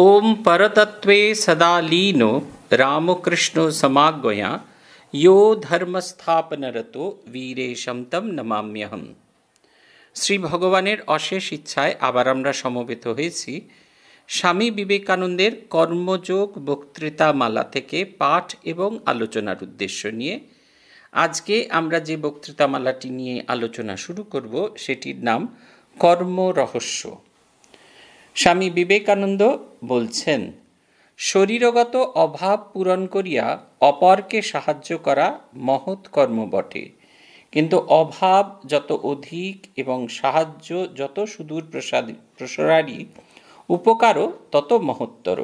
ओम परतत्वे सदा लीनो रामकृष्णो समागया यो ধর্মস্থাপনরত বীরেশম তম নমাম্যহম শ্রী ভগবানের অশেষ ইচ্ছায় আবার আমরা সমবেত হয়েছি স্বামী বিবেকানন্দের কর্মযোগ বক্তৃতামালা থেকে পাঠ এবং আলোচনার উদ্দেশ্য নিয়ে আজকে আমরা যে বক্তৃতামালাটি নিয়ে আলোচনা শুরু করব সেটির নাম কর্মরহস্য স্বামী বিবেকানন্দ বলছেন শরীরগত অভাব পূরণ করিয়া অপরকে সাহায্য করা মহৎ কর্ম বটে কিন্তু অভাব যত অধিক এবং সাহায্য যত সুদূর প্রসাদ প্রসারী উপকারও তত মহত্তর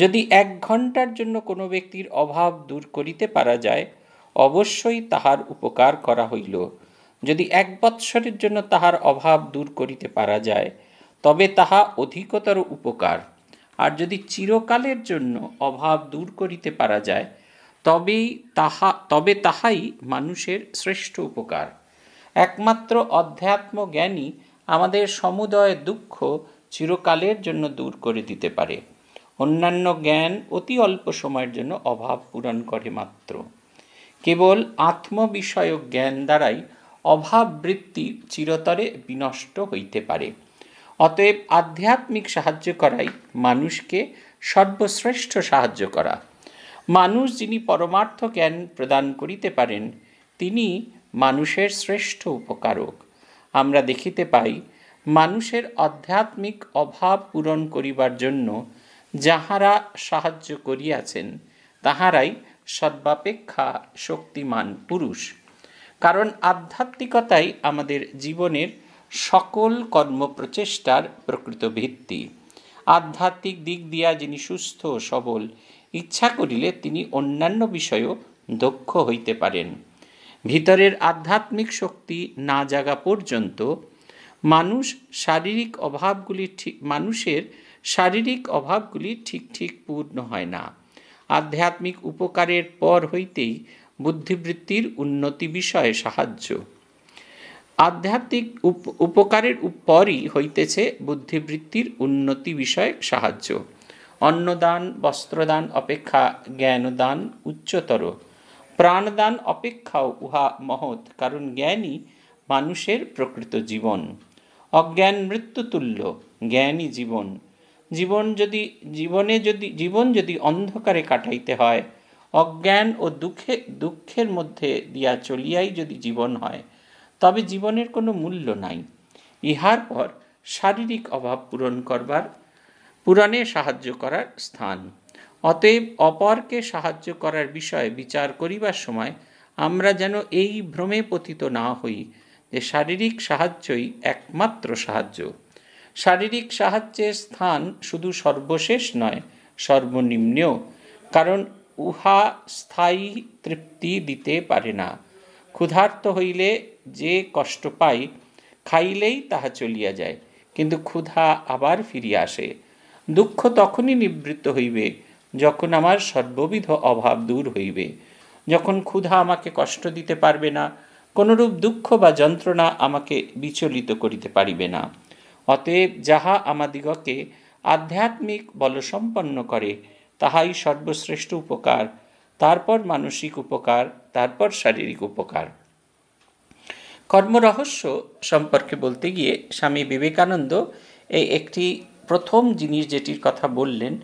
যদি এক ঘন্টার জন্য কোনো ব্যক্তির অভাব দূর করিতে পারা যায় অবশ্যই তাহার উপকার করা হইল যদি এক বৎসরের জন্য তাহার অভাব দূর করিতে পারা যায় তবে তাহা অধিকতর উপকার আর যদি চিরকালের জন্য অভাব দূর করিতে পারা যায় তবেই তাহা তবে তাহাই মানুষের শ্রেষ্ঠ উপকার একমাত্র অধ্যাত্ম জ্ঞানী আমাদের সমুদয় দুঃখ চিরকালের জন্য দূর করে দিতে পারে অন্যান্য জ্ঞান অতি অল্প সময়ের জন্য অভাব পূরণ করে মাত্র কেবল আত্মবিষয়ক জ্ঞান দ্বারাই অভাব বৃত্তি চিরতরে বিনষ্ট হইতে পারে অতএব আধ্যাত্মিক সাহায্য করাই মানুষকে সর্বশ্রেষ্ঠ সাহায্য করা মানুষ যিনি পরমার্থ জ্ঞান প্রদান করিতে পারেন তিনি মানুষের শ্রেষ্ঠ উপকারক আমরা দেখিতে পাই মানুষের আধ্যাত্মিক অভাব পূরণ করিবার জন্য যাহারা সাহায্য করিয়াছেন তাহারাই সর্বাপেক্ষা শক্তিমান পুরুষ কারণ আধ্যাত্মিকতাই আমাদের জীবনের সকল কর্মপ্রচেষ্টার প্রকৃত ভিত্তি আধ্যাত্মিক দিক দিয়া যিনি সুস্থ সবল ইচ্ছা করিলে তিনি অন্যান্য বিষয়েও দক্ষ হইতে পারেন ভিতরের আধ্যাত্মিক শক্তি না জাগা পর্যন্ত মানুষ শারীরিক অভাবগুলি ঠিক মানুষের শারীরিক অভাবগুলি ঠিক ঠিক পূর্ণ হয় না আধ্যাত্মিক উপকারের পর হইতেই বুদ্ধিবৃত্তির উন্নতি বিষয়ে সাহায্য আধ্যাত্মিক উপকারের পরই হইতেছে বুদ্ধিবৃত্তির উন্নতি বিষয়ক সাহায্য অন্নদান বস্ত্রদান অপেক্ষা জ্ঞানদান উচ্চতর প্রাণদান অপেক্ষাও উহা মহৎ কারণ জ্ঞানই মানুষের প্রকৃত জীবন অজ্ঞান মৃত্যুতুল্য জ্ঞানই জীবন জীবন যদি জীবনে যদি জীবন যদি অন্ধকারে কাটাইতে হয় অজ্ঞান ও দুঃখে দুঃখের মধ্যে দিয়া চলিয়াই যদি জীবন হয় তবে জীবনের কোনো মূল্য নাই ইহার পর শারীরিক অভাব পূরণ করবার পূরণে সাহায্য করার স্থান অতএব অপরকে সাহায্য করার বিষয়ে বিচার করিবার সময় আমরা যেন এই ভ্রমে পতিত না হই যে শারীরিক সাহায্যই একমাত্র সাহায্য শারীরিক সাহায্যের স্থান শুধু সর্বশেষ নয় সর্বনিম্নেও কারণ উহা স্থায়ী তৃপ্তি দিতে পারে না ক্ষুধার্ত হইলে যে কষ্ট পাই খাইলেই তাহা চলিয়া যায় কিন্তু ক্ষুধা আবার ফিরিয়া আসে দুঃখ তখনই নিবৃত্ত হইবে যখন আমার সর্ববিধ অভাব দূর হইবে যখন ক্ষুধা আমাকে কষ্ট দিতে পারবে না কোনরূপ দুঃখ বা যন্ত্রণা আমাকে বিচলিত করিতে পারিবে না অতএব যাহা আমাদিগকে আধ্যাত্মিক বলসম্পন্ন করে তাহাই সর্বশ্রেষ্ঠ উপকার তারপর মানসিক উপকার তারপর শারীরিক উপকার কর্মরহস্য সম্পর্কে বলতে গিয়ে স্বামী বিবেকানন্দ এই একটি প্রথম জিনিস যেটির কথা বললেন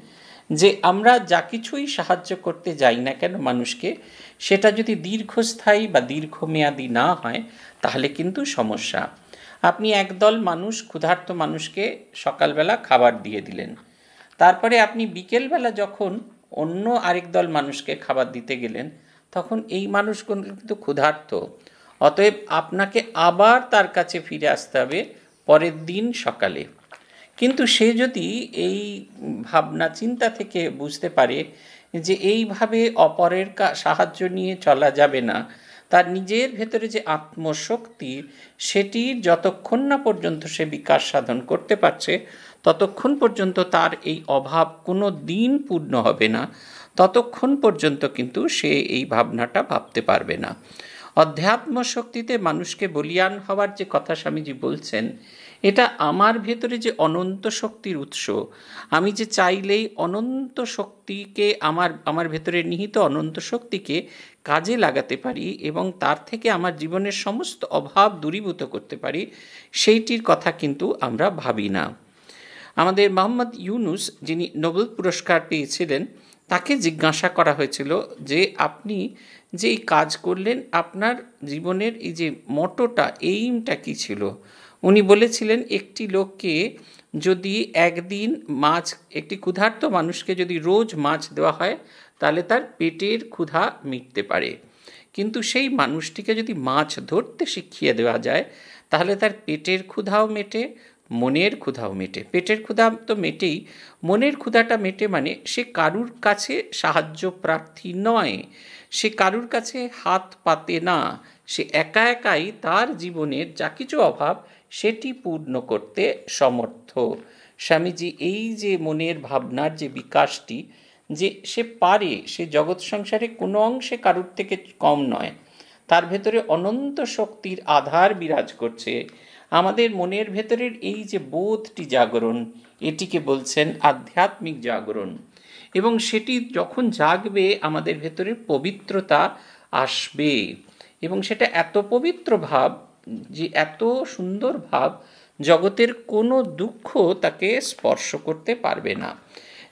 যে আমরা যা কিছুই সাহায্য করতে যাই না কেন মানুষকে সেটা যদি দীর্ঘস্থায়ী বা দীর্ঘমেয়াদী না হয় তাহলে কিন্তু সমস্যা আপনি একদল মানুষ ক্ষুধার্ত মানুষকে সকালবেলা খাবার দিয়ে দিলেন তারপরে আপনি বিকেলবেলা যখন অন্য আরেক দল মানুষকে খাবার দিতে গেলেন তখন এই মানুষগুলো কিন্তু ক্ষুধার্ত অতএব আপনাকে আবার তার কাছে ফিরে আসতে হবে পরের দিন সকালে কিন্তু সে যদি এই ভাবনা চিন্তা থেকে বুঝতে পারে যে এইভাবে অপরের সাহায্য নিয়ে চলা যাবে না তার নিজের ভেতরে যে আত্মশক্তি সেটির যতক্ষণ না পর্যন্ত সে বিকাশ সাধন করতে পারছে ততক্ষণ পর্যন্ত তার এই অভাব কোনো দিন পূর্ণ হবে না ততক্ষণ পর্যন্ত কিন্তু সে এই ভাবনাটা ভাবতে পারবে না অধ্যাত্ম শক্তিতে মানুষকে বলিয়ান হওয়ার যে কথা স্বামীজি বলছেন এটা আমার ভেতরে যে অনন্ত শক্তির উৎস আমি যে চাইলেই অনন্ত শক্তিকে আমার আমার ভেতরে নিহিত অনন্ত শক্তিকে কাজে লাগাতে পারি এবং তার থেকে আমার জীবনের সমস্ত অভাব দূরীভূত করতে পারি সেইটির কথা কিন্তু আমরা ভাবি না আমাদের মোহাম্মদ ইউনুস যিনি নোবেল পুরস্কার পেয়েছিলেন তাকে জিজ্ঞাসা করা হয়েছিল যে আপনি যে এই কাজ করলেন আপনার জীবনের এই যে মটোটা এইমটা কী ছিল উনি বলেছিলেন একটি লোককে যদি একদিন মাছ একটি ক্ষুধার্ত মানুষকে যদি রোজ মাছ দেওয়া হয় তাহলে তার পেটের ক্ষুধা মিটতে পারে কিন্তু সেই মানুষটিকে যদি মাছ ধরতে শিখিয়ে দেওয়া যায় তাহলে তার পেটের ক্ষুধাও মেটে মনের ক্ষুধাও মেটে পেটের ক্ষুধা তো মেটেই মনের ক্ষুধাটা মেটে মানে সে কারুর কাছে সাহায্য প্রার্থী নয় সে কারুর কাছে হাত পাতে না সে একা একাই তার জীবনের যা কিছু অভাব সেটি পূর্ণ করতে সমর্থ স্বামীজি এই যে মনের ভাবনার যে বিকাশটি যে সে পারে সে জগৎ সংসারে কোনো অংশে কারুর থেকে কম নয় তার ভেতরে অনন্ত শক্তির আধার বিরাজ করছে আমাদের মনের ভেতরের এই যে বোধটি জাগরণ এটিকে বলছেন আধ্যাত্মিক জাগরণ এবং সেটি যখন জাগবে আমাদের ভেতরে পবিত্রতা আসবে এবং সেটা এত পবিত্র ভাব যে এত সুন্দর ভাব জগতের কোনো দুঃখ তাকে স্পর্শ করতে পারবে না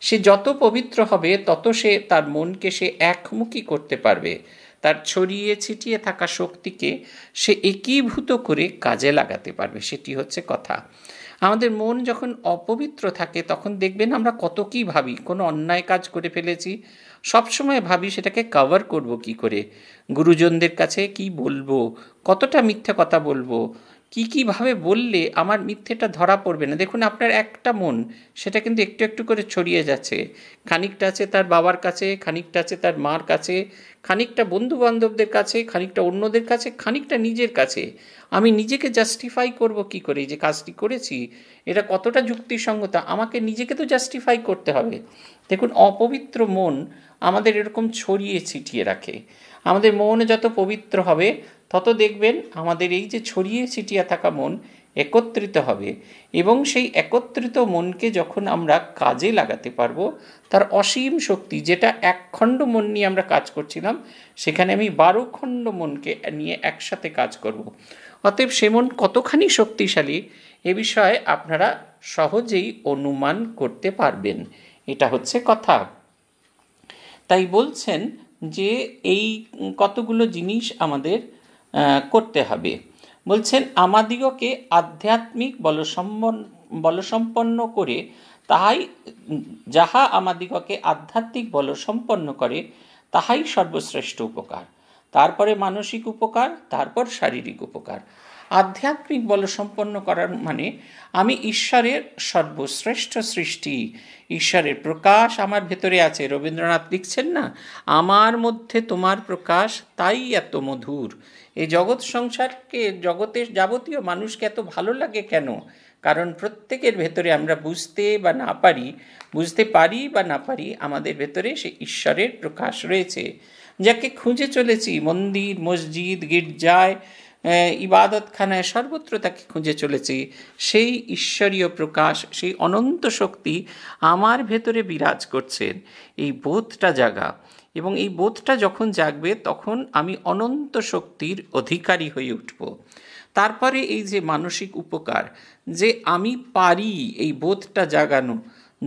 সে যত পবিত্র হবে তত সে তার মনকে সে একমুখী করতে পারবে তার ছড়িয়ে ছিটিয়ে থাকা শক্তিকে সে একীভূত করে কাজে লাগাতে পারবে সেটি হচ্ছে কথা আমাদের মন যখন অপবিত্র থাকে তখন দেখবেন আমরা কত কী ভাবি কোনো অন্যায় কাজ করে ফেলেছি সবসময় ভাবি সেটাকে কভার করব কি করে গুরুজনদের কাছে কি বলবো কতটা মিথ্যে কথা বলবো কি কিভাবে বললে আমার মিথ্যেটা ধরা পড়বে না দেখুন আপনার একটা মন সেটা কিন্তু একটু একটু করে ছড়িয়ে যাচ্ছে খানিকটা আছে তার বাবার কাছে খানিকটা আছে তার মার কাছে খানিকটা বন্ধু বান্ধবদের কাছে খানিকটা অন্যদের কাছে খানিকটা নিজের কাছে আমি নিজেকে জাস্টিফাই করব কি করে যে কাজটি করেছি এটা কতটা যুক্তিসঙ্গত আমাকে নিজেকে তো জাস্টিফাই করতে হবে দেখুন অপবিত্র মন আমাদের এরকম ছড়িয়ে ছিটিয়ে রাখে আমাদের মন যত পবিত্র হবে তত দেখবেন আমাদের এই যে ছড়িয়ে ছিটিয়ে থাকা মন একত্রিত হবে এবং সেই একত্রিত মনকে যখন আমরা কাজে লাগাতে পারবো তার অসীম শক্তি যেটা এক খণ্ড মন নিয়ে আমরা কাজ করছিলাম সেখানে আমি বারো খণ্ড মনকে নিয়ে একসাথে কাজ করব। অতএব সে মন কতখানি শক্তিশালী এ বিষয়ে আপনারা সহজেই অনুমান করতে পারবেন এটা হচ্ছে কথা তাই বলছেন যে এই কতগুলো জিনিস আমাদের করতে হবে বলছেন আমাদিগকে আধ্যাত্মিক বলসম্পন্ন করে তাহাই যাহা আমাদিগকে আধ্যাত্মিক বলসম্পন্ন করে তাহাই সর্বশ্রেষ্ঠ উপকার তারপরে মানসিক উপকার তারপর শারীরিক উপকার আধ্যাত্মিক বলসম্পন্ন করার মানে আমি ঈশ্বরের সর্বশ্রেষ্ঠ সৃষ্টি ঈশ্বরের প্রকাশ আমার ভেতরে আছে রবীন্দ্রনাথ লিখছেন না আমার মধ্যে তোমার প্রকাশ তাই এত মধুর এই জগৎ সংসারকে জগতের যাবতীয় মানুষকে এত ভালো লাগে কেন কারণ প্রত্যেকের ভেতরে আমরা বুঝতে বা না পারি বুঝতে পারি বা না পারি আমাদের ভেতরে সে ঈশ্বরের প্রকাশ রয়েছে যাকে খুঁজে চলেছি মন্দির মসজিদ গির্জায় ইবাদতখানায় সর্বত্র তাকে খুঁজে চলেছি সেই ঈশ্বরীয় প্রকাশ সেই অনন্ত শক্তি আমার ভেতরে বিরাজ করছেন এই বোধটা জাগা এবং এই বোধটা যখন জাগবে তখন আমি অনন্ত শক্তির অধিকারী হয়ে উঠব তারপরে এই যে মানসিক উপকার যে আমি পারি এই বোধটা জাগানো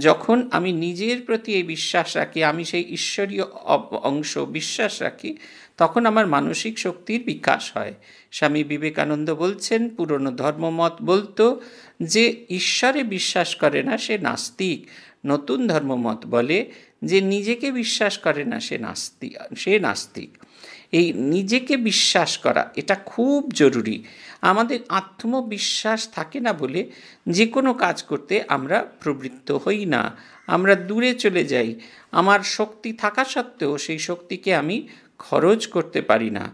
যখন আমি নিজের প্রতি এই বিশ্বাস রাখি আমি সেই ঈশ্বরীয় অংশ বিশ্বাস রাখি তখন আমার মানসিক শক্তির বিকাশ হয় স্বামী বিবেকানন্দ বলছেন পুরনো ধর্মমত বলতো যে ঈশ্বরে বিশ্বাস করে না সে নাস্তিক নতুন ধর্মমত বলে যে নিজেকে বিশ্বাস করে না সে নাস্তিক সে নাস্তিক এই নিজেকে বিশ্বাস করা এটা খুব জরুরি আমাদের আত্মবিশ্বাস থাকে না বলে যে কোনো কাজ করতে আমরা প্রবৃত্ত হই না আমরা দূরে চলে যাই আমার শক্তি থাকা সত্ত্বেও সেই শক্তিকে আমি খরচ করতে পারি না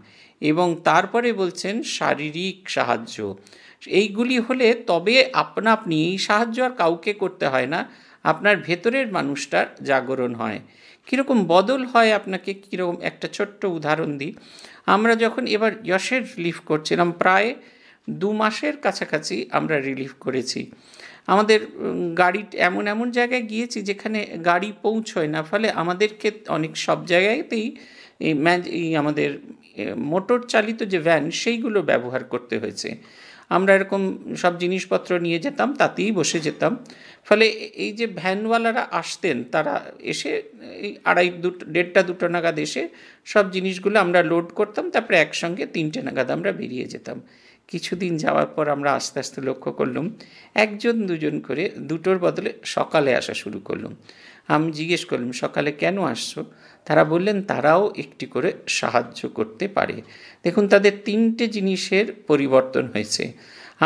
এবং তারপরে বলছেন শারীরিক সাহায্য এইগুলি হলে তবে আপনা আপনি এই সাহায্য আর কাউকে করতে হয় না আপনার ভেতরের মানুষটার জাগরণ হয় কীরকম বদল হয় আপনাকে কীরকম একটা ছোট্ট উদাহরণ দিই আমরা যখন এবার যশের রিলিফ করছিলাম প্রায় দু মাসের কাছাকাছি আমরা রিলিফ করেছি আমাদের গাড়ি এমন এমন জায়গায় গিয়েছি যেখানে গাড়ি পৌঁছয় না ফলে আমাদেরকে অনেক সব জায়গাতেই এই ম্যাজ এই আমাদের মোটর চালিত যে ভ্যান সেইগুলো ব্যবহার করতে হয়েছে আমরা এরকম সব জিনিসপত্র নিয়ে যেতাম তাতেই বসে যেতাম ফলে এই যে ভ্যানওয়ালারা আসতেন তারা এসে এই আড়াই দুটো দেড়টা দুটো নাগাদ এসে সব জিনিসগুলো আমরা লোড করতাম তারপরে একসঙ্গে তিনটে নাগাদ আমরা বেরিয়ে যেতাম কিছুদিন যাওয়ার পর আমরা আস্তে আস্তে লক্ষ্য করলাম একজন দুজন করে দুটোর বদলে সকালে আসা শুরু করলাম আমি জিজ্ঞেস করলাম সকালে কেন আসছো তারা বললেন তারাও একটি করে সাহায্য করতে পারে দেখুন তাদের তিনটে জিনিসের পরিবর্তন হয়েছে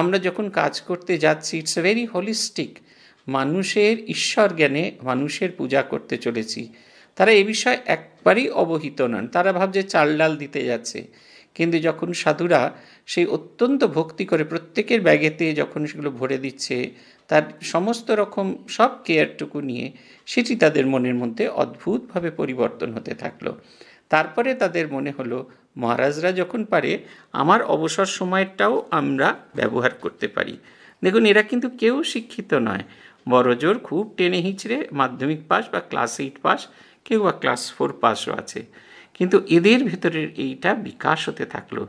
আমরা যখন কাজ করতে যাচ্ছি ইটস ভেরি হোলিস্টিক মানুষের ঈশ্বর জ্ঞানে মানুষের পূজা করতে চলেছি তারা এ বিষয়ে একবারই অবহিত নন তারা ভাবছে চাল ডাল দিতে যাচ্ছে কিন্তু যখন সাধুরা সেই অত্যন্ত ভক্তি করে প্রত্যেকের ব্যাগেতে যখন সেগুলো ভরে দিচ্ছে তার সমস্ত রকম সব কেয়ারটুকু নিয়ে সেটি তাদের মনের মধ্যে অদ্ভুতভাবে পরিবর্তন হতে থাকলো তারপরে তাদের মনে হলো মহারাজরা যখন পারে আমার অবসর সময়টাও আমরা ব্যবহার করতে পারি দেখুন এরা কিন্তু কেউ শিক্ষিত নয় বড়জোর খুব টেনে হিঁচড়ে মাধ্যমিক পাস বা ক্লাস এইট পাস কেউ বা ক্লাস ফোর পাসও আছে কিন্তু এদের ভেতরের এইটা বিকাশ হতে থাকলো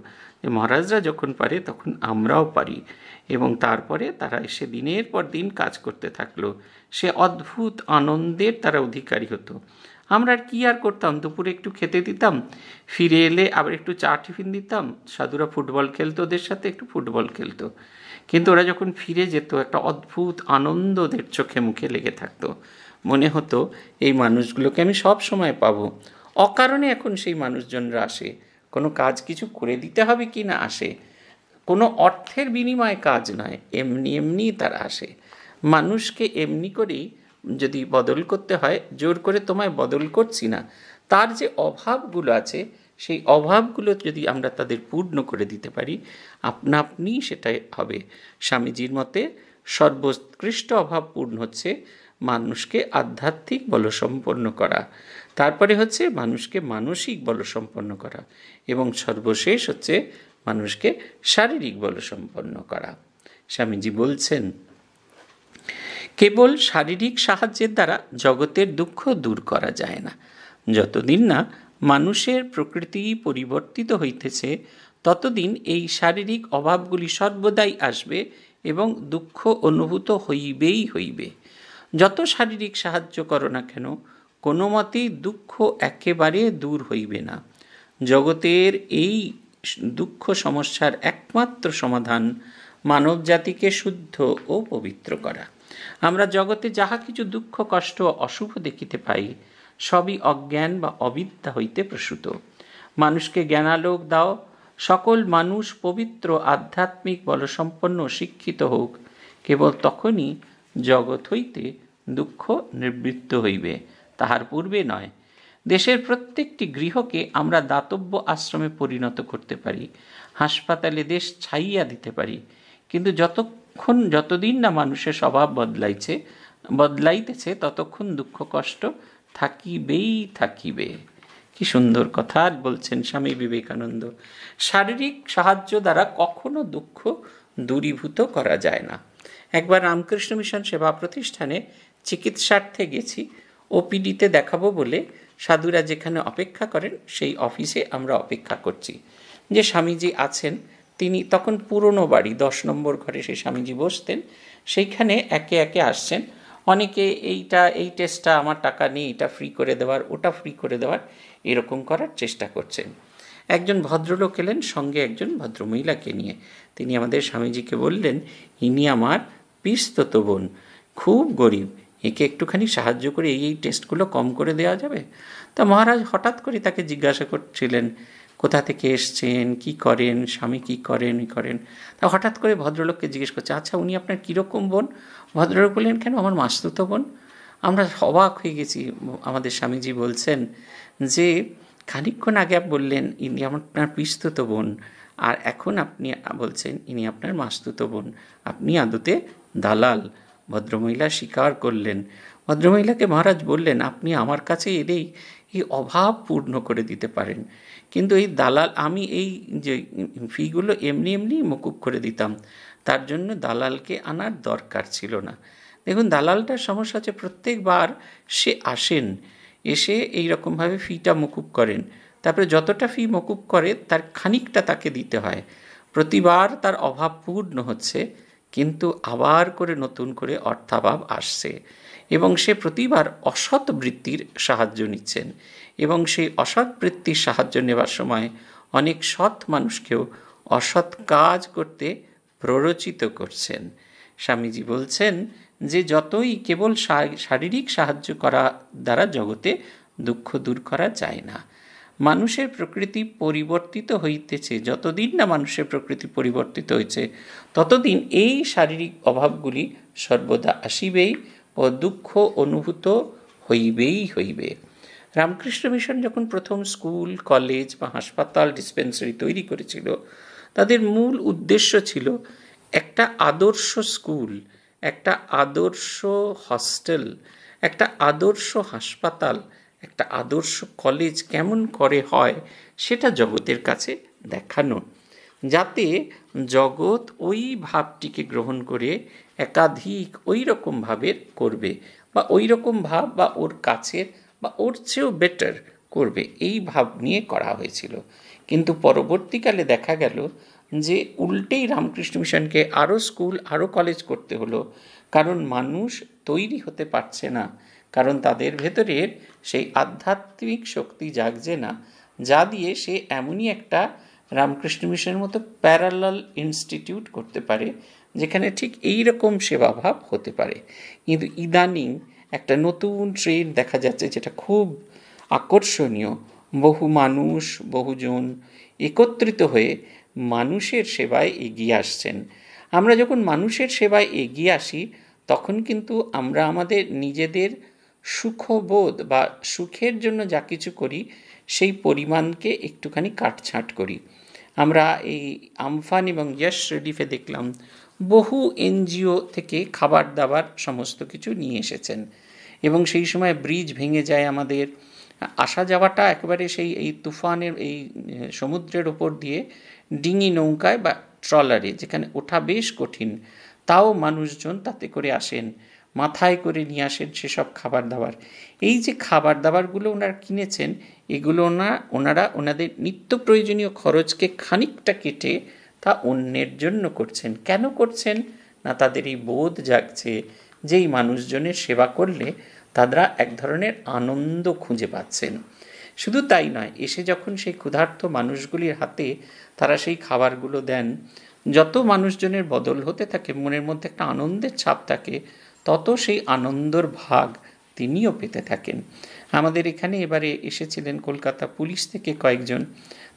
মহারাজরা যখন পারে তখন আমরাও পারি এবং তারপরে তারা এসে দিনের পর দিন কাজ করতে থাকলো সে অদ্ভুত আনন্দের তারা অধিকারী হতো আমরা আর কী আর করতাম দুপুরে একটু খেতে দিতাম ফিরে এলে আবার একটু চা টিফিন দিতাম সাধুরা ফুটবল খেলতো ওদের সাথে একটু ফুটবল খেলতো কিন্তু ওরা যখন ফিরে যেত একটা অদ্ভুত আনন্দ ওদের চোখে মুখে লেগে থাকতো মনে হতো এই মানুষগুলোকে আমি সব সময় পাবো অকারণে এখন সেই মানুষজনরা আসে কোনো কাজ কিছু করে দিতে হবে কি না আসে কোনো অর্থের বিনিময়ে কাজ নয় এমনি এমনি তারা আসে মানুষকে এমনি করেই যদি বদল করতে হয় জোর করে তোমায় বদল করছি না তার যে অভাবগুলো আছে সেই অভাবগুলো যদি আমরা তাদের পূর্ণ করে দিতে পারি আপনা আপনি সেটাই হবে স্বামীজির মতে সর্বোৎকৃষ্ট অভাব পূর্ণ হচ্ছে মানুষকে আধ্যাত্মিক বলসম্পন্ন করা তারপরে হচ্ছে মানুষকে মানসিক বল সম্পন্ন করা এবং সর্বশেষ হচ্ছে মানুষকে শারীরিক বল সম্পন্ন করা স্বামীজি বলছেন কেবল শারীরিক সাহায্যের দ্বারা জগতের দুঃখ দূর করা যায় না যতদিন না মানুষের প্রকৃতি পরিবর্তিত হইতেছে ততদিন এই শারীরিক অভাবগুলি সর্বদাই আসবে এবং দুঃখ অনুভূত হইবেই হইবে যত শারীরিক সাহায্য করো না কেন কোনোমতেই দুঃখ একেবারে দূর হইবে না জগতের এই দুঃখ সমস্যার একমাত্র সমাধান মানব জাতিকে শুদ্ধ ও পবিত্র করা আমরা জগতে যাহা কিছু দুঃখ কষ্ট অশুভ দেখিতে পাই সবই অজ্ঞান বা অবিদ্যা হইতে প্রসূত মানুষকে জ্ঞানালোক দাও সকল মানুষ পবিত্র আধ্যাত্মিক বলসম্পন্ন শিক্ষিত হোক কেবল তখনই জগৎ হইতে দুঃখ নিবৃত্ত হইবে তাহার পূর্বে নয় দেশের প্রত্যেকটি গৃহকে আমরা দাতব্য আশ্রমে পরিণত করতে পারি হাসপাতালে দেশ ছাইয়া দিতে পারি কিন্তু যতক্ষণ যতদিন না মানুষের স্বভাব বদলাইছে বদলাইতেছে ততক্ষণ দুঃখ কষ্ট থাকিবেই থাকিবে কি সুন্দর কথা বলছেন স্বামী বিবেকানন্দ শারীরিক সাহায্য দ্বারা কখনো দুঃখ দূরীভূত করা যায় না একবার রামকৃষ্ণ মিশন সেবা প্রতিষ্ঠানে চিকিৎসার্থে গেছি ওপিডিতে দেখাবো বলে সাধুরা যেখানে অপেক্ষা করেন সেই অফিসে আমরা অপেক্ষা করছি যে স্বামীজি আছেন তিনি তখন পুরনো বাড়ি দশ নম্বর ঘরে সেই স্বামীজি বসতেন সেইখানে একে একে আসছেন অনেকে এইটা এই টেস্টটা আমার টাকা নেই এটা ফ্রি করে দেওয়ার ওটা ফ্রি করে দেওয়ার এরকম করার চেষ্টা করছেন একজন ভদ্রলোক এলেন সঙ্গে একজন ভদ্রমহিলাকে নিয়ে তিনি আমাদের স্বামীজিকে বললেন ইনি আমার পিস্তত বোন খুব গরিব একে একটুখানি সাহায্য করে এই এই টেস্টগুলো কম করে দেওয়া যাবে তা মহারাজ হঠাৎ করে তাকে জিজ্ঞাসা করছিলেন কোথা থেকে এসছেন কি করেন স্বামী কি করেন ই করেন তা হঠাৎ করে ভদ্রলোককে জিজ্ঞেস করছে আচ্ছা উনি আপনার কীরকম বোন ভদ্রলোক বললেন কেন আমার মাসতুতো বোন আমরা অবাক হয়ে গেছি আমাদের স্বামীজি বলছেন যে খানিক্ষণ আগে বললেন ইনি আপনার পিস্তুত বোন আর এখন আপনি বলছেন ইনি আপনার মাসতুত বোন আপনি আদতে দালাল ভদ্রমহিলা স্বীকার করলেন ভদ্রমহিলাকে মহারাজ বললেন আপনি আমার কাছে এলেই এই অভাব পূর্ণ করে দিতে পারেন কিন্তু এই দালাল আমি এই যে ফিগুলো এমনি এমনি মকুব করে দিতাম তার জন্য দালালকে আনার দরকার ছিল না দেখুন দালালটার সমস্যা হচ্ছে প্রত্যেকবার সে আসেন এসে এই রকমভাবে ফিটা মকুব করেন তারপরে যতটা ফি মকুব করে তার খানিকটা তাকে দিতে হয় প্রতিবার তার অভাব পূর্ণ হচ্ছে কিন্তু আবার করে নতুন করে অর্থাভাব আসছে এবং সে প্রতিবার অসৎ বৃত্তির সাহায্য নিচ্ছেন এবং সেই অসৎ বৃত্তির সাহায্য নেবার সময় অনেক সৎ মানুষকেও অসৎ কাজ করতে প্ররোচিত করছেন স্বামীজি বলছেন যে যতই কেবল শারীরিক সাহায্য করা দ্বারা জগতে দুঃখ দূর করা যায় না মানুষের প্রকৃতি পরিবর্তিত হইতেছে যতদিন না মানুষের প্রকৃতি পরিবর্তিত হয়েছে ততদিন এই শারীরিক অভাবগুলি সর্বদা আসিবেই ও দুঃখ অনুভূত হইবেই হইবে রামকৃষ্ণ মিশন যখন প্রথম স্কুল কলেজ বা হাসপাতাল ডিসপেন্সারি তৈরি করেছিল তাদের মূল উদ্দেশ্য ছিল একটা আদর্শ স্কুল একটা আদর্শ হস্টেল একটা আদর্শ হাসপাতাল একটা আদর্শ কলেজ কেমন করে হয় সেটা জগতের কাছে দেখানো যাতে জগৎ ওই ভাবটিকে গ্রহণ করে একাধিক ওই রকম ভাবের করবে বা ওই রকম ভাব বা ওর কাছের বা ওর চেয়েও বেটার করবে এই ভাব নিয়ে করা হয়েছিল কিন্তু পরবর্তীকালে দেখা গেল যে উল্টেই রামকৃষ্ণ মিশনকে আরও স্কুল আরও কলেজ করতে হলো কারণ মানুষ তৈরি হতে পারছে না কারণ তাদের ভেতরের সেই আধ্যাত্মিক শক্তি জাগছে না যা দিয়ে সে এমনই একটা রামকৃষ্ণ মিশনের মতো প্যারালাল ইনস্টিটিউট করতে পারে যেখানে ঠিক এই রকম সেবাভাব হতে পারে কিন্তু ইদানিং একটা নতুন ট্রেন দেখা যাচ্ছে যেটা খুব আকর্ষণীয় বহু মানুষ বহুজন একত্রিত হয়ে মানুষের সেবায় এগিয়ে আসছেন আমরা যখন মানুষের সেবায় এগিয়ে আসি তখন কিন্তু আমরা আমাদের নিজেদের সুখবোধ বা সুখের জন্য যা কিছু করি সেই পরিমাণকে একটুখানি কাটছাঁট করি আমরা এই আমফান এবং ইয়াশ রেডিফে দেখলাম বহু এনজিও থেকে খাবার দাবার সমস্ত কিছু নিয়ে এসেছেন এবং সেই সময় ব্রিজ ভেঙে যায় আমাদের আসা যাওয়াটা একেবারে সেই এই তুফানের এই সমুদ্রের ওপর দিয়ে ডিঙি নৌকায় বা ট্রলারে যেখানে ওঠা বেশ কঠিন তাও মানুষজন তাতে করে আসেন মাথায় করে নিয়ে আসেন সেসব খাবার দাবার এই যে খাবার দাবারগুলো ওনারা কিনেছেন এগুলো ওনা ওনারা ওনাদের নিত্য প্রয়োজনীয় খরচকে খানিকটা কেটে তা অন্যের জন্য করছেন কেন করছেন না তাদের এই বোধ জাগছে যে এই মানুষজনের সেবা করলে তারা এক ধরনের আনন্দ খুঁজে পাচ্ছেন শুধু তাই নয় এসে যখন সেই ক্ষুধার্ত মানুষগুলির হাতে তারা সেই খাবারগুলো দেন যত মানুষজনের বদল হতে থাকে মনের মধ্যে একটা আনন্দের ছাপ থাকে তত সেই আনন্দর ভাগ তিনিও পেতে থাকেন আমাদের এখানে এবারে এসেছিলেন কলকাতা পুলিশ থেকে কয়েকজন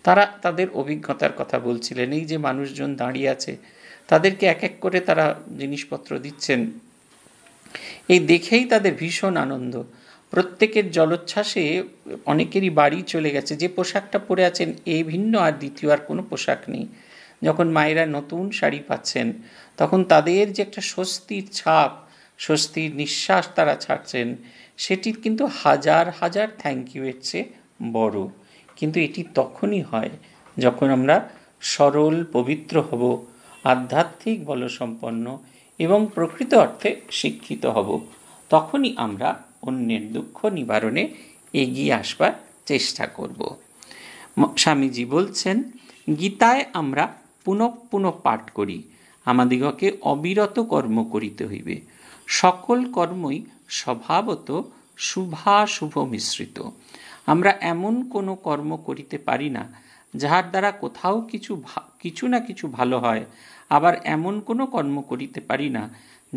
তারা তাদের অভিজ্ঞতার কথা বলছিলেন এই যে মানুষজন দাঁড়িয়ে আছে তাদেরকে এক এক করে তারা জিনিসপত্র দিচ্ছেন এই দেখেই তাদের ভীষণ আনন্দ প্রত্যেকের জলোচ্ছ্বাসে অনেকেরই বাড়ি চলে গেছে যে পোশাকটা পরে আছেন এ ভিন্ন আর দ্বিতীয় আর কোনো পোশাক নেই যখন মায়েরা নতুন শাড়ি পাচ্ছেন তখন তাদের যে একটা স্বস্তির ছাপ স্বস্তির নিঃশ্বাস তারা ছাড়ছেন সেটির কিন্তু হাজার হাজার থ্যাংক ইউ এর চেয়ে বড় কিন্তু এটি তখনই হয় যখন আমরা সরল পবিত্র হব আধ্যাত্মিক বলসম্পন্ন এবং প্রকৃত অর্থে শিক্ষিত হব তখনই আমরা অন্যের দুঃখ নিবারণে এগিয়ে আসবার চেষ্টা করব স্বামীজি বলছেন গীতায় আমরা পুনঃ পুনঃ পাঠ করি আমাদিগকে অবিরত কর্ম করিতে হইবে সকল কর্মই স্বভাবত শুভাশুভ মিশ্রিত আমরা এমন কোনো কর্ম করিতে পারি না যাহার দ্বারা কোথাও কিছু কিছু না কিছু ভালো হয় আবার এমন কোনো কর্ম করিতে পারি না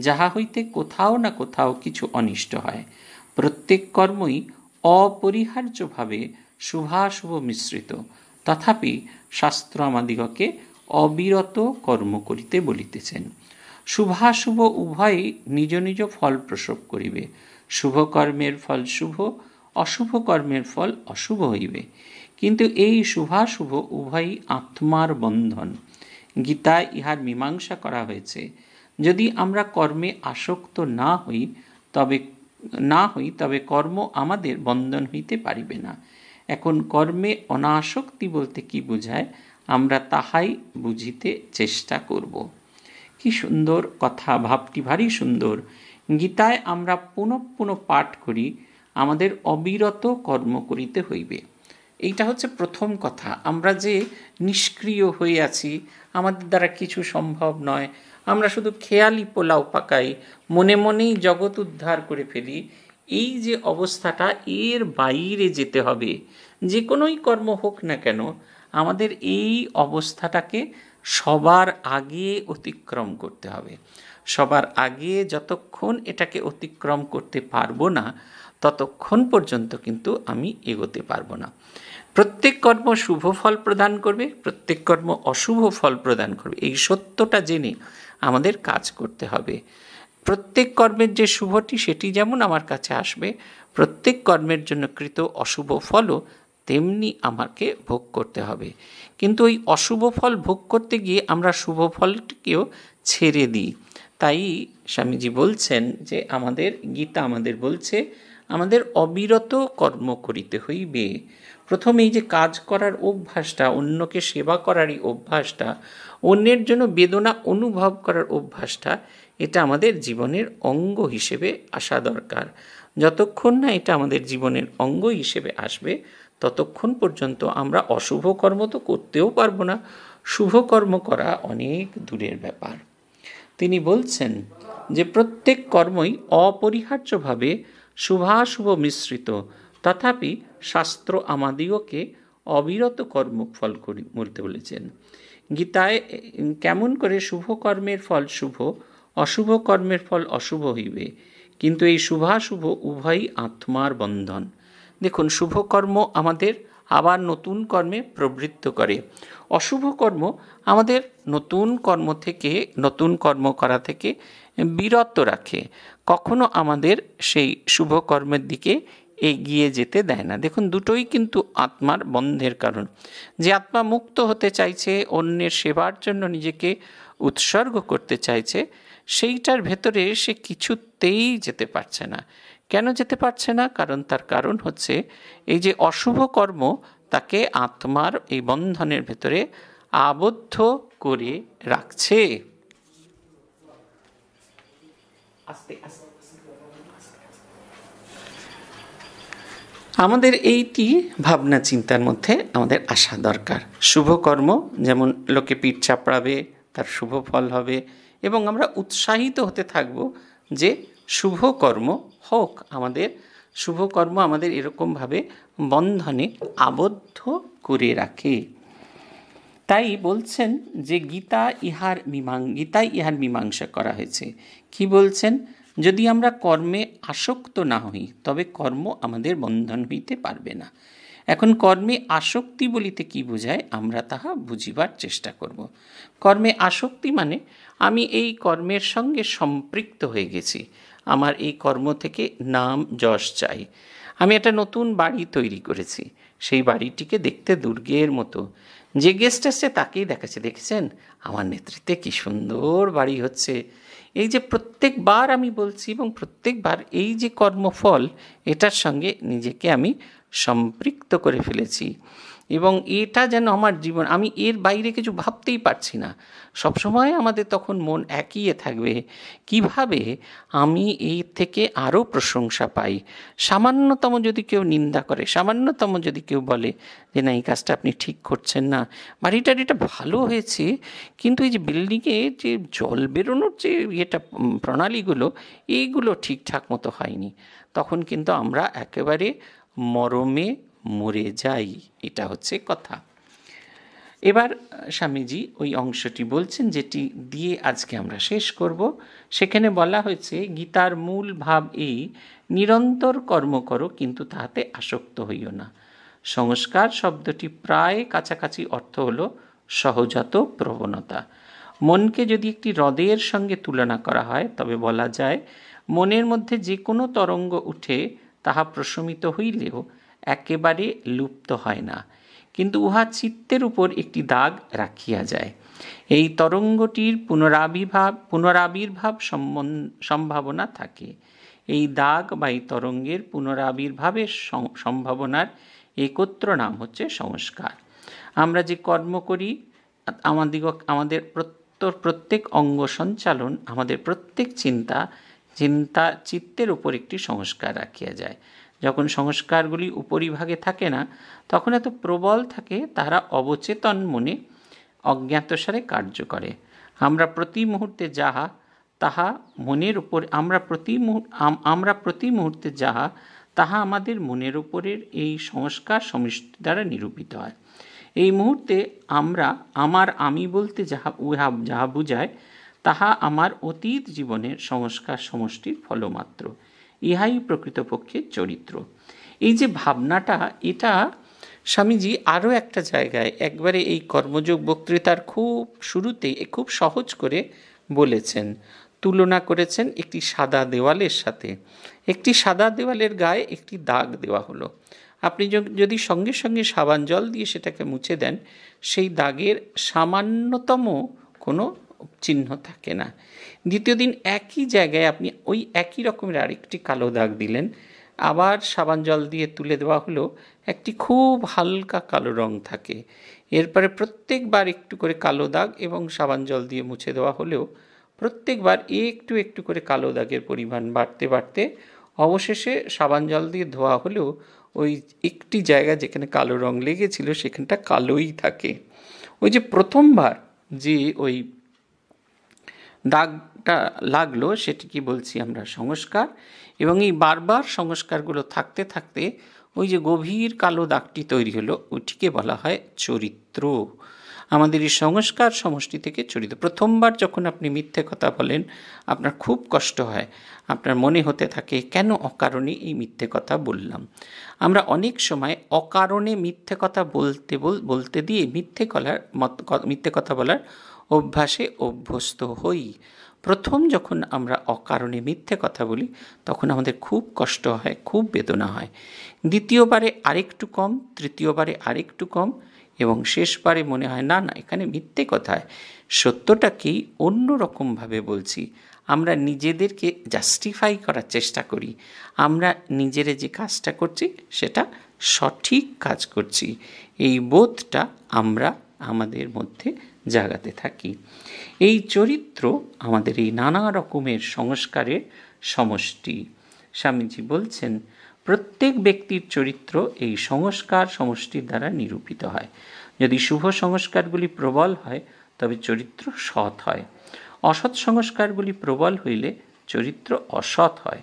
যাহা হইতে কোথাও না কোথাও কিছু অনিষ্ট হয় প্রত্যেক কর্মই অপরিহার্যভাবে শুভাশুভ মিশ্রিত তথাপি শাস্ত্র আমাদিগকে অবিরত কর্ম করিতে বলিতেছেন শুভাশুভ উভয়ই নিজ নিজ ফল প্রসব করিবে শুভ কর্মের ফল শুভ অশুভ কর্মের ফল অশুভ হইবে কিন্তু এই শুভাশুভ উভয়ই আত্মার বন্ধন গীতায় ইহার মীমাংসা করা হয়েছে যদি আমরা কর্মে আসক্ত না হই তবে না হই তবে কর্ম আমাদের বন্ধন হইতে পারিবে না এখন কর্মে অনাসক্তি বলতে কি বোঝায় আমরা তাহাই বুঝিতে চেষ্টা করব কি সুন্দর কথা ভাবটি ভারী সুন্দর গীতায় আমরা পুনঃ পুনঃ পাঠ করি আমাদের অবিরত কর্ম করিতে হইবে এইটা হচ্ছে প্রথম কথা আমরা যে নিষ্ক্রিয় হয়ে আছি আমাদের দ্বারা কিছু সম্ভব নয় আমরা শুধু খেয়ালি পোলাও পাকাই মনে মনেই জগৎ উদ্ধার করে ফেলি এই যে অবস্থাটা এর বাইরে যেতে হবে যে কোনোই কর্ম হোক না কেন আমাদের এই অবস্থাটাকে সবার আগে অতিক্রম করতে হবে সবার আগে যতক্ষণ এটাকে অতিক্রম করতে পারবো না ততক্ষণ পর্যন্ত কিন্তু আমি এগোতে পারবো না প্রত্যেক কর্ম শুভ ফল প্রদান করবে প্রত্যেক কর্ম অশুভ ফল প্রদান করবে এই সত্যটা জেনে আমাদের কাজ করতে হবে প্রত্যেক কর্মের যে শুভটি সেটি যেমন আমার কাছে আসবে প্রত্যেক কর্মের জন্য কৃত অশুভ ফলও তেমনি আমাকে ভোগ করতে হবে কিন্তু ওই অশুভ ফল ভোগ করতে গিয়ে আমরা শুভ ফলটিকেও ছেড়ে দিই তাই স্বামীজি বলছেন যে আমাদের গীতা আমাদের বলছে আমাদের অবিরত কর্ম করিতে হইবে প্রথম এই যে কাজ করার অভ্যাসটা অন্যকে সেবা করারই অভ্যাসটা অন্যের জন্য বেদনা অনুভব করার অভ্যাসটা এটা আমাদের জীবনের অঙ্গ হিসেবে আসা দরকার যতক্ষণ না এটা আমাদের জীবনের অঙ্গ হিসেবে আসবে ততক্ষণ পর্যন্ত আমরা অশুভ কর্ম তো করতেও পারবো না শুভ কর্ম করা অনেক দূরের ব্যাপার তিনি বলছেন যে প্রত্যেক কর্মই অপরিহার্যভাবে শুভাশুভ মিশ্রিত তথাপি শাস্ত্র আমাদিগকে অবিরত কর্ম ফল করি বলতে বলেছেন গীতায় কেমন করে শুভ কর্মের ফল শুভ অশুভ কর্মের ফল অশুভ হইবে কিন্তু এই শুভাশুভ উভয়ই আত্মার বন্ধন দেখুন শুভকর্ম আমাদের আবার নতুন কর্মে প্রবৃত্ত করে অশুভ কর্ম আমাদের নতুন কর্ম থেকে নতুন কর্ম করা থেকে বিরত রাখে কখনো আমাদের সেই শুভ কর্মের দিকে এগিয়ে যেতে দেয় না দেখুন দুটোই কিন্তু আত্মার বন্ধের কারণ যে আত্মা মুক্ত হতে চাইছে অন্যের সেবার জন্য নিজেকে উৎসর্গ করতে চাইছে সেইটার ভেতরে সে কিছুতেই যেতে পারছে না কেন যেতে পারছে না কারণ তার কারণ হচ্ছে এই যে অশুভ কর্ম তাকে আত্মার এই বন্ধনের ভেতরে আবদ্ধ করে রাখছে আমাদের এইটি ভাবনা চিন্তার মধ্যে আমাদের আসা দরকার শুভ কর্ম যেমন লোকে পিঠ চাপড়াবে তার শুভ ফল হবে এবং আমরা উৎসাহিত হতে থাকব যে শুভ কর্ম হোক আমাদের শুভকর্ম আমাদের এরকমভাবে বন্ধনে আবদ্ধ করে রাখে তাই বলছেন যে গীতা ইহার মীমাং গীতায় ইহার মীমাংসা করা হয়েছে কি বলছেন যদি আমরা কর্মে আসক্ত না হই তবে কর্ম আমাদের বন্ধন হইতে পারবে না এখন কর্মে আসক্তি বলিতে কি বোঝায় আমরা তাহা বুঝিবার চেষ্টা করব কর্মে আসক্তি মানে আমি এই কর্মের সঙ্গে সম্পৃক্ত হয়ে গেছি আমার এই কর্ম থেকে নাম যশ চাই আমি একটা নতুন বাড়ি তৈরি করেছি সেই বাড়িটিকে দেখতে দুর্গের মতো যে গেস্ট আসছে তাকেই দেখাচ্ছে দেখেছেন আমার নেতৃত্বে কী সুন্দর বাড়ি হচ্ছে এই যে প্রত্যেকবার আমি বলছি এবং প্রত্যেকবার এই যে কর্মফল এটার সঙ্গে নিজেকে আমি সম্পৃক্ত করে ফেলেছি এবং এটা যেন আমার জীবন আমি এর বাইরে কিছু ভাবতেই পারছি না সবসময় আমাদের তখন মন একই থাকবে কিভাবে আমি এর থেকে আরও প্রশংসা পাই সামান্যতম যদি কেউ নিন্দা করে সামান্যতম যদি কেউ বলে যে না এই কাজটা আপনি ঠিক করছেন না বাড়িটার এটা ভালো হয়েছে কিন্তু এই যে বিল্ডিংয়ে যে জল বেরোনোর যে ইয়েটা প্রণালীগুলো এইগুলো ঠিকঠাক মতো হয়নি তখন কিন্তু আমরা একেবারে মরমে মরে যাই এটা হচ্ছে কথা এবার স্বামীজি ওই অংশটি বলছেন যেটি দিয়ে আজকে আমরা শেষ করব সেখানে বলা হয়েছে গীতার মূল ভাব এই নিরন্তর কর্ম করো কিন্তু তাহাতে আসক্ত হইও না সংস্কার শব্দটি প্রায় কাছাকাছি অর্থ হলো সহজাত প্রবণতা মনকে যদি একটি হ্রদের সঙ্গে তুলনা করা হয় তবে বলা যায় মনের মধ্যে যে কোনো তরঙ্গ উঠে তাহা প্রশমিত হইলেও একেবারে লুপ্ত হয় না কিন্তু উহা চিত্তের উপর একটি দাগ রাখিয়া যায় এই তরঙ্গটির পুনরাবির্ভাব পুনরাবির্ভাব সম্ভাবনা থাকে এই দাগ বা এই তরঙ্গের পুনরাবির্ভাবের সম্ভাবনার একত্র নাম হচ্ছে সংস্কার আমরা যে কর্ম করি আমাদিগ আমাদের প্রত্যর প্রত্যেক অঙ্গ সঞ্চালন আমাদের প্রত্যেক চিন্তা চিন্তা চিত্তের উপর একটি সংস্কার রাখিয়া যায় যখন সংস্কারগুলি উপরিভাগে থাকে না তখন এত প্রবল থাকে তারা অবচেতন মনে অজ্ঞাতসারে কার্য করে আমরা প্রতি মুহূর্তে যাহা তাহা মনের উপর আমরা প্রতি আমরা প্রতি মুহূর্তে যাহা তাহা আমাদের মনের উপরের এই সংস্কার সমষ্টি দ্বারা নিরূপিত হয় এই মুহূর্তে আমরা আমার আমি বলতে যাহা উহা যাহা বুঝায় তাহা আমার অতীত জীবনের সংস্কার সমষ্টির ফলমাত্র ইহাই প্রকৃতপক্ষে চরিত্র এই যে ভাবনাটা এটা স্বামীজি আরও একটা জায়গায় একবারে এই কর্মযোগ বক্তৃতার খুব শুরুতেই খুব সহজ করে বলেছেন তুলনা করেছেন একটি সাদা দেওয়ালের সাথে একটি সাদা দেওয়ালের গায়ে একটি দাগ দেওয়া হলো আপনি যদি সঙ্গে সঙ্গে সাবান জল দিয়ে সেটাকে মুছে দেন সেই দাগের সামান্যতম কোনো চিহ্ন থাকে না দ্বিতীয় দিন একই জায়গায় আপনি ওই একই রকমের আরেকটি কালো দাগ দিলেন আবার সাবান জল দিয়ে তুলে দেওয়া হলো একটি খুব হালকা কালো রং থাকে এরপরে প্রত্যেকবার একটু করে কালো দাগ এবং সাবান জল দিয়ে মুছে দেওয়া হলেও প্রত্যেকবার একটু একটু করে কালো দাগের পরিমাণ বাড়তে বাড়তে অবশেষে সাবান জল দিয়ে ধোয়া হলেও ওই একটি জায়গা যেখানে কালো রং লেগেছিল সেখানটা কালোই থাকে ওই যে প্রথমবার যে ওই দাগটা লাগলো সেটি কি বলছি আমরা সংস্কার এবং এই বারবার সংস্কারগুলো থাকতে থাকতে ওই যে গভীর কালো দাগটি তৈরি হলো ওইটিকে বলা হয় চরিত্র আমাদের এই সংস্কার সমষ্টি থেকে চরিত্র প্রথমবার যখন আপনি মিথ্যে কথা বলেন আপনার খুব কষ্ট হয় আপনার মনে হতে থাকে কেন অকারণে এই মিথ্যে কথা বললাম আমরা অনেক সময় অকারণে মিথ্যে কথা বলতে বলতে দিয়ে মিথ্যে কলার মিথ্যে কথা বলার অভ্যাসে অভ্যস্ত হই প্রথম যখন আমরা অকারণে মিথ্যে কথা বলি তখন আমাদের খুব কষ্ট হয় খুব বেদনা হয় দ্বিতীয়বারে আরেকটু কম তৃতীয়বারে আরেকটু কম এবং শেষবারে মনে হয় না না এখানে মিথ্যে কথায় সত্যটাকেই অন্য রকমভাবে বলছি আমরা নিজেদেরকে জাস্টিফাই করার চেষ্টা করি আমরা নিজেরা যে কাজটা করছি সেটা সঠিক কাজ করছি এই বোধটা আমরা আমাদের মধ্যে জাগাতে থাকি এই চরিত্র আমাদের এই নানা রকমের সংস্কারের সমষ্টি স্বামীজি বলছেন প্রত্যেক ব্যক্তির চরিত্র এই সংস্কার সমষ্টির দ্বারা নিরূপিত হয় যদি শুভ সংস্কারগুলি প্রবল হয় তবে চরিত্র সৎ হয় অসৎ সংস্কারগুলি প্রবল হইলে চরিত্র অসৎ হয়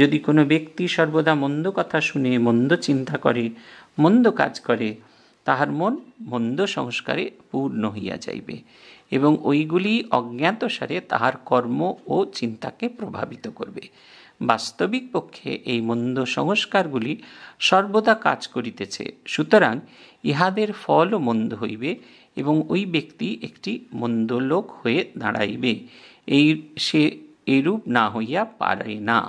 যদি কোনো ব্যক্তি সর্বদা মন্দ কথা শুনে মন্দ চিন্তা করে মন্দ কাজ করে তাহার মন মন্দ সংস্কারে পূর্ণ হইয়া যাইবে এবং ওইগুলি অজ্ঞাতসারে তাহার কর্ম ও চিন্তাকে প্রভাবিত করবে বাস্তবিক পক্ষে এই মন্দ সংস্কারগুলি সর্বদা কাজ করিতেছে সুতরাং ইহাদের ফলও মন্দ হইবে এবং ওই ব্যক্তি একটি মন্দ লোক হয়ে দাঁড়াইবে এই সে এরূপ না হইয়া পারে না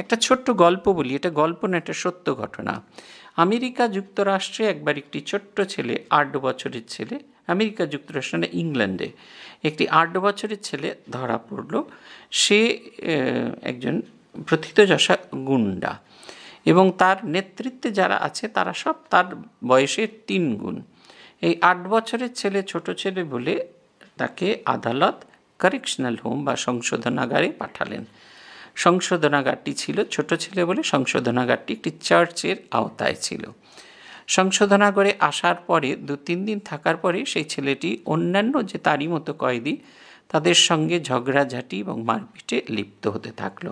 একটা ছোট্ট গল্প বলি এটা গল্প না একটা সত্য ঘটনা আমেরিকা যুক্তরাষ্ট্রে একবার একটি ছোট্ট ছেলে আট বছরের ছেলে আমেরিকা যুক্তরাষ্ট্রে ইংল্যান্ডে একটি আট বছরের ছেলে ধরা পড়ল সে একজন প্রথিতযশা গুন্ডা এবং তার নেতৃত্বে যারা আছে তারা সব তার বয়সে তিন গুণ এই আট বছরের ছেলে ছোট ছেলে বলে তাকে আদালত কারেকশনাল হোম বা সংশোধনাগারে পাঠালেন সংশোধনাগারটি ছিল ছোট ছেলে বলে সংশোধনাগারটি একটি চার্চের আওতায় ছিল সংশোধনাগারে আসার পরে দু তিন দিন থাকার পরে সেই ছেলেটি অন্যান্য যে তারই মতো কয়েদি তাদের সঙ্গে ঝগড়াঝাটি এবং মারপিটে লিপ্ত হতে থাকলো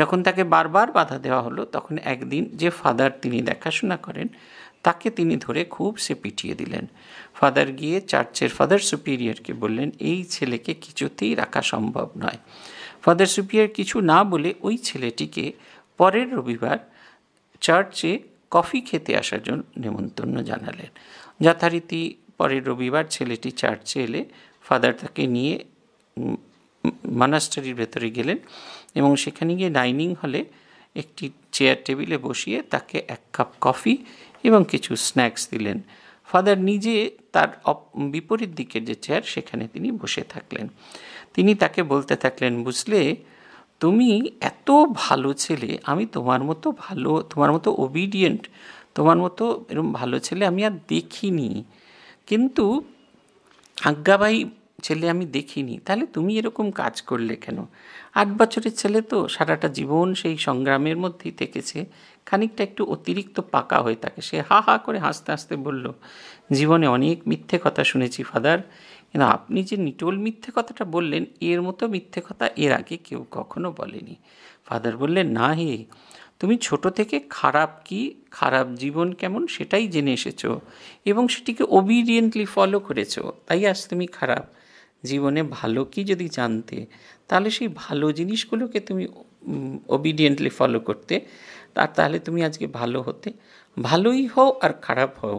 যখন তাকে বারবার বাধা দেওয়া হলো তখন একদিন যে ফাদার তিনি দেখাশোনা করেন তাকে তিনি ধরে খুব সে পিটিয়ে দিলেন ফাদার গিয়ে চার্চের ফাদার সুপিরিয়রকে বললেন এই ছেলেকে কিছুতেই রাখা সম্ভব নয় ফাদার সুপিয়ার কিছু না বলে ওই ছেলেটিকে পরের রবিবার চার্চে কফি খেতে আসার জন্য নেমন্তন্ন জানালেন যথারীতি পরের রবিবার ছেলেটি চার্চে এলে ফাদার তাকে নিয়ে মানাস্টারির ভেতরে গেলেন এবং সেখানে গিয়ে ডাইনিং হলে একটি চেয়ার টেবিলে বসিয়ে তাকে এক কাপ কফি এবং কিছু স্ন্যাক্স দিলেন ফাদার নিজে তার বিপরীত দিকের যে চেয়ার সেখানে তিনি বসে থাকলেন তিনি তাকে বলতে থাকলেন বুঝলে তুমি এত ভালো ছেলে আমি তোমার মতো ভালো তোমার মতো ওবিডিয়েন্ট তোমার মতো এরকম ভালো ছেলে আমি আর দেখিনি কিন্তু আজ্ঞাবাহী ছেলে আমি দেখিনি তাহলে তুমি এরকম কাজ করলে কেন আট বছরের ছেলে তো সারাটা জীবন সেই সংগ্রামের মধ্যেই থেকেছে খানিকটা একটু অতিরিক্ত পাকা হয়ে থাকে সে হা হা করে হাসতে হাসতে বলল জীবনে অনেক মিথ্যে কথা শুনেছি ফাদার কিন্তু আপনি যে নিটোল মিথ্যে কথাটা বললেন এর মতো মিথ্যে কথা এর আগে কেউ কখনো বলেনি ফাদার বললেন না হে তুমি ছোট থেকে খারাপ কি খারাপ জীবন কেমন সেটাই জেনে এসেছো এবং সেটিকে ওবিডিয়েন্টলি ফলো করেছো তাই আজ তুমি খারাপ জীবনে ভালো কি যদি জানতে তাহলে সেই ভালো জিনিসগুলোকে তুমি ওবিডিয়েন্টলি ফলো করতে আর তাহলে তুমি আজকে ভালো হতে ভালোই হও আর খারাপ হও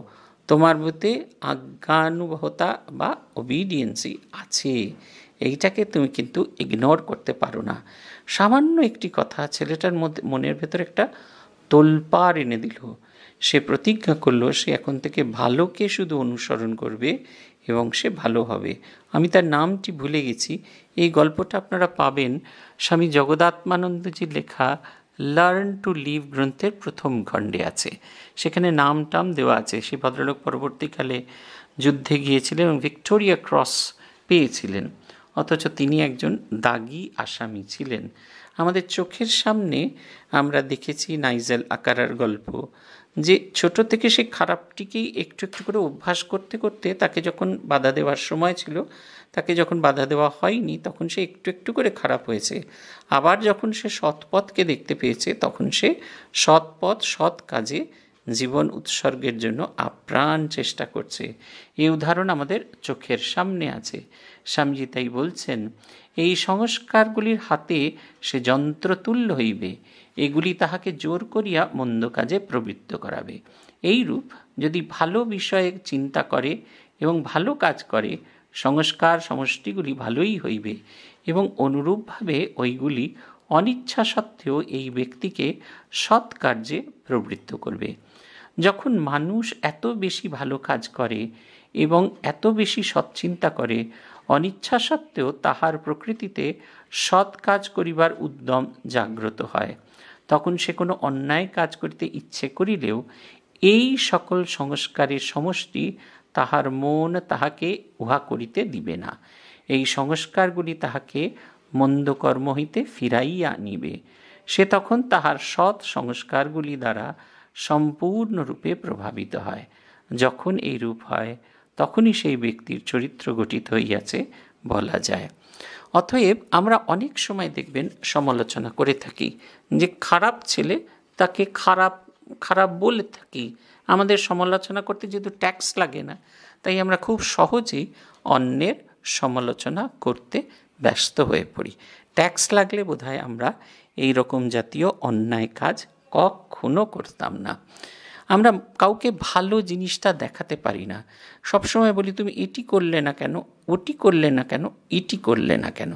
তোমার প্রতি আজ্ঞানুবহতা বা ওবিডিয়েন্সি আছে এইটাকে তুমি কিন্তু ইগনোর করতে পারো না সামান্য একটি কথা ছেলেটার মধ্যে মনের ভেতর একটা তোলপাড় এনে দিল সে প্রতিজ্ঞা করলো সে এখন থেকে ভালোকে শুধু অনুসরণ করবে এবং সে ভালো হবে আমি তার নামটি ভুলে গেছি এই গল্পটা আপনারা পাবেন স্বামী জগদাত্মানন্দজির লেখা লার্ন টু লিভ গ্রন্থের প্রথম খণ্ডে আছে সেখানে নাম টাম দেওয়া আছে সেই ভদ্রলোক পরবর্তীকালে যুদ্ধে গিয়েছিলেন এবং ভিক্টোরিয়া ক্রস পেয়েছিলেন অথচ তিনি একজন দাগি আসামি ছিলেন আমাদের চোখের সামনে আমরা দেখেছি নাইজেল আকারার গল্প যে ছোট থেকে সে খারাপটিকেই একটু একটু করে অভ্যাস করতে করতে তাকে যখন বাধা দেওয়ার সময় ছিল তাকে যখন বাধা দেওয়া হয়নি তখন সে একটু একটু করে খারাপ হয়েছে আবার যখন সে সৎপথকে দেখতে পেয়েছে তখন সে সৎপথ সৎ কাজে জীবন উৎসর্গের জন্য আপ্রাণ চেষ্টা করছে এই উদাহরণ আমাদের চোখের সামনে আছে স্বামীজি তাই বলছেন এই সংস্কারগুলির হাতে সে যন্ত্রতুল্য হইবে এগুলি তাহাকে জোর করিয়া মন্দ কাজে প্রবৃত্ত করাবে এইরূপ যদি ভালো বিষয়ে চিন্তা করে এবং ভালো কাজ করে সংস্কার সমষ্টিগুলি ভালোই হইবে এবং অনুরূপভাবে ওইগুলি অনিচ্ছা সত্ত্বেও এই ব্যক্তিকে সৎ কার্যে প্রবৃত্ত করবে যখন মানুষ এত বেশি ভালো কাজ করে এবং এত বেশি সৎচিন্তা করে অনিচ্ছা সত্ত্বেও তাহার প্রকৃতিতে সৎ কাজ করিবার উদ্যম জাগ্রত হয় তখন সে কোনো অন্যায় কাজ করিতে ইচ্ছে করিলেও এই সকল সংস্কারের সমষ্টি তাহার মন তাহাকে উহা করিতে দিবে না এই সংস্কারগুলি তাহাকে মন্দকর্ম হইতে ফিরাইয়া নিবে সে তখন তাহার সৎ সংস্কারগুলি দ্বারা সম্পূর্ণরূপে প্রভাবিত হয় যখন এই রূপ হয় তখনই সেই ব্যক্তির চরিত্র গঠিত হইয়াছে বলা যায় অতএব আমরা অনেক সময় দেখবেন সমালোচনা করে থাকি যে খারাপ ছেলে তাকে খারাপ খারাপ বলে থাকি আমাদের সমালোচনা করতে যেহেতু ট্যাক্স লাগে না তাই আমরা খুব সহজেই অন্যের সমালোচনা করতে ব্যস্ত হয়ে পড়ি ট্যাক্স লাগলে বোধহয় আমরা এই রকম জাতীয় অন্যায় কাজ কখনো করতাম না আমরা কাউকে ভালো জিনিসটা দেখাতে পারি না সবসময় বলি তুমি এটি করলে না কেন ওটি করলে না কেন এটি করলে না কেন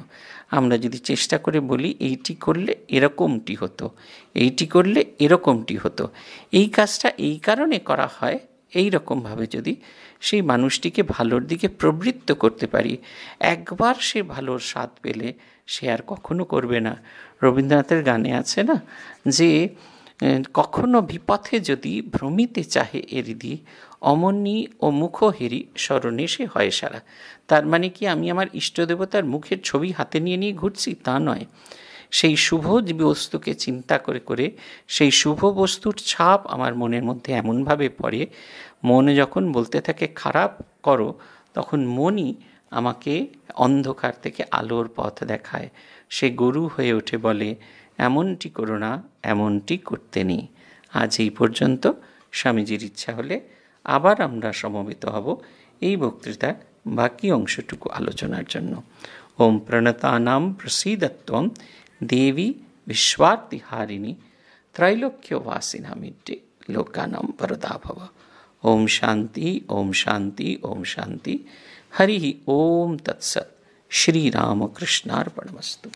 আমরা যদি চেষ্টা করে বলি এইটি করলে এরকমটি হতো এইটি করলে এরকমটি হতো এই কাজটা এই কারণে করা হয় এই রকমভাবে যদি সেই মানুষটিকে ভালোর দিকে প্রবৃত্ত করতে পারি একবার সে ভালোর স্বাদ পেলে সে আর কখনো করবে না রবীন্দ্রনাথের গানে আছে না যে কখনো বিপথে যদি ভ্রমিতে চাহে এরিদি অমনি ও মুখ হেরি স্মরণে সে হয় সারা তার মানে কি আমি আমার ইষ্টদেবতার মুখের ছবি হাতে নিয়ে নিয়ে ঘুরছি তা নয় সেই শুভ বস্তুকে চিন্তা করে করে সেই শুভ বস্তুর ছাপ আমার মনের মধ্যে এমনভাবে পড়ে মন যখন বলতে থাকে খারাপ করো তখন মনই আমাকে অন্ধকার থেকে আলোর পথ দেখায় সে গরু হয়ে ওঠে বলে এমনটি করো না এমনটি করতে নেই আজ এই পর্যন্ত স্বামীজির ইচ্ছা হলে আবার আমরা সমবেত হব এই বক্তৃতার বাকি অংশটুকু আলোচনার জন্য ওম প্রণতানাম প্রসিদত্বম দেবী विश्वार्तिहारिणी त्रैलोक्यवासिनामिट्टे लोकानां वरदा বরদা ভব ওম শান্তি ওম শান্তি ওম শান্তি হরি ওম তৎসৎ শ্রীরামকৃষ্ণার্পণমস্তু